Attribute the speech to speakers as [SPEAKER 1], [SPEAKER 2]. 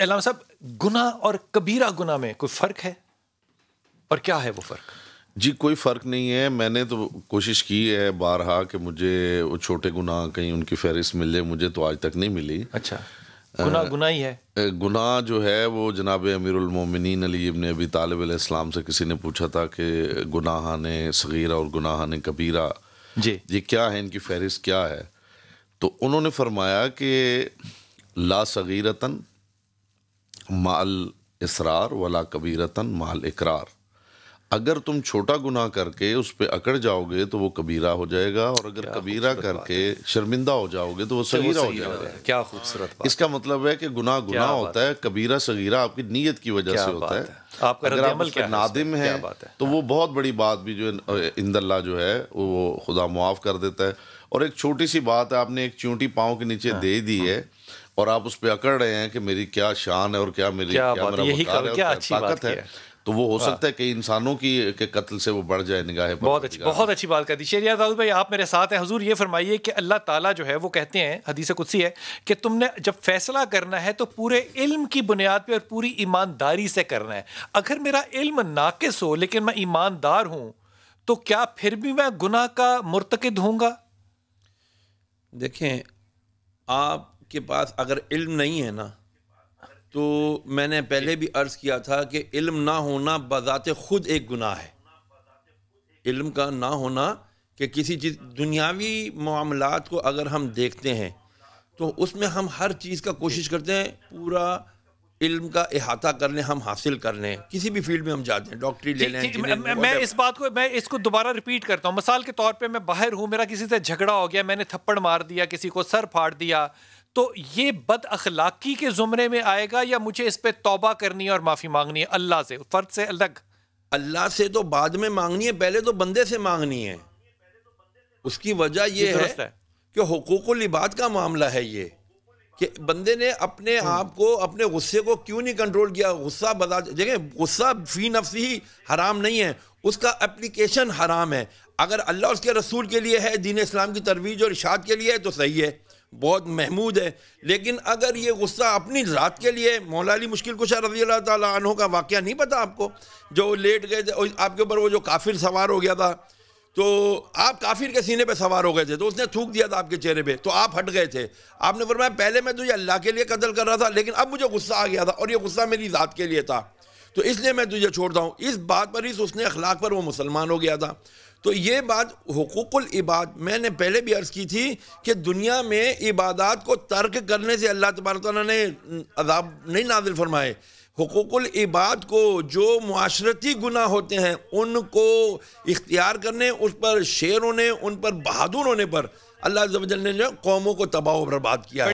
[SPEAKER 1] अलावा साहब गुना और कबीरा गुना में कोई फ़र्क है और क्या है वो फ़र्क
[SPEAKER 2] जी कोई फ़र्क नहीं है मैंने तो कोशिश की है बारहा कि मुझे वो छोटे गुनाह कहीं उनकी फहरिस्त मिल जाए मुझे तो आज तक नहीं मिली अच्छा गुना गुना ही है गुना जो है वो जनाब अमीरमिन अली इबन अबी तालब इस्लाम से किसी ने पूछा था कि गुनाहा ने सगीरा और गुनाहा ने कबीरा जी ये क्या है इनकी फहरिस्त क्या है तो उन्होंने फरमाया कि ला सगीरतन माल इसरार वला कबीरतन माल इकरार अगर तुम छोटा गुनाह करके उस पर अकड़ जाओगे तो वो कबीरा हो जाएगा और अगर कबीरा करके शर्मिंदा हो जाओगे तो वो सगीरा हो जाएगा
[SPEAKER 1] क्या खूबसूरत
[SPEAKER 2] इसका मतलब है कि गुनाह गुनाह होता है कबीरा सगीरा आपकी नीयत की वजह से होता है आपका अगर आप क्या नादिम है तो वो बहुत बड़ी बात भी जो इंदल्ला जो है वो खुदा मुआफ़ कर देता है और एक छोटी सी बात है आपने एक चूंटी पाँव के नीचे हाँ। दे दी हाँ। है और आप उस पर अकड़ रहे हैं कि मेरी क्या शान है और क्या मेरी क्या, क्या मेरा यही कर, है क्या अच्छी ताकत बात है तो वो हो हाँ। सकता है कि इंसानों की के कत्ल से वो बढ़ जाए निगाह बहुत अच्छी बहुत
[SPEAKER 1] अच्छी बात कर दी शेरिया दाऊद भाई आप मेरे साथ हैं हजूर ये फरमाइए कि अल्लाह ताला जो है वो कहते हैं हदीस कुत्सी है कि तुमने जब फैसला करना है तो पूरे इल्म की बुनियाद पे और पूरी ईमानदारी से करना है अगर मेरा इल्म नाकस हो लेकिन मैं
[SPEAKER 3] ईमानदार हूँ तो क्या फिर भी मैं गुनाह का मुरतकद हूँगा देखें आप के पास अगर इल्म नहीं है ना तो मैंने पहले भी अर्ज़ किया था कि इल्म ना होना बज़ात ख़ुद एक गुनाह है इल्म का ना होना कि किसी चीज़ दुनियावी मामलात को अगर हम देखते हैं तो उसमें हम हर चीज़ का कोशिश करते हैं पूरा इल्म का अहाता कर लें हम हासिल कर लें किसी भी फील्ड में हम जाते हैं डॉक्टरी ले लें मैं, मैं इस
[SPEAKER 1] बात को मैं इसको दोबारा रिपीट करता हूँ मिसाल के तौर पे मैं बाहर हूँ मेरा किसी से झगड़ा हो गया मैंने थप्पड़ मार दिया किसी को सर फाड़ दिया तो ये बद अखलाकी के ज़ुमरे में आएगा या मुझे इस पर तोबा करनी है और माफ़ी मांगनी है अल्लाह से फ़र्द से अलग
[SPEAKER 3] अल्लाह से तो बाद में मांगनी है पहले तो बंदे से मांगनी है उसकी वजह यह है, है कि हकूक लिबाद का मामला है ये कि बंदे ने अपने हम्म। आप को अपने गुस्से को क्यों नहीं कंट्रोल किया गुस्सा बता देखे गुस्सा फी नफ्स ही हराम नहीं है उसका एप्लीकेशन हराम है अगर अल्लाह उसके रसूल के लिए है दीन इस्लाम की तरवीज और इशात के लिए है तो सही है बहुत महमूद है लेकिन अगर ये गुस्सा अपनी ज़ात के लिए मौलाली मुश्किल कुशा रजी अल्लाह तहों का वाक़ नहीं पता आपको जो लेट गए थे आपके ऊपर वो जो काफिर सवार हो गया था तो आप काफिर के सीने पे सवार हो गए थे तो उसने थूक दिया था आपके चेहरे पे तो आप हट गए थे आपने फरमाया पहले मैं तुझे तो अल्लाह के लिए कत्ल कर रहा था लेकिन अब मुझे गुस्सा आ गया था और ये गुस्सा मेरी ज़ात के लिए था तो इसलिए मैं तुझे छोड़ता हूँ इस बात पर ही तो उसने अखलाक पर वो मुसलमान हो गया था तो ये बात हकूक़ुल इबाद मैंने पहले भी अर्ज़ की थी कि दुनिया में इबादत को तर्क करने से अल्लाह तबारक ने अदाब नहीं नाजिल फरमाए हकूक़ुल इबाद को जो माशरती गुनाह होते हैं उनको इख्तियार करने उस पर शेर होने उन पर बहादुर होने पर अल्लाह ने जो कौमों को तबाह बर्बाद किया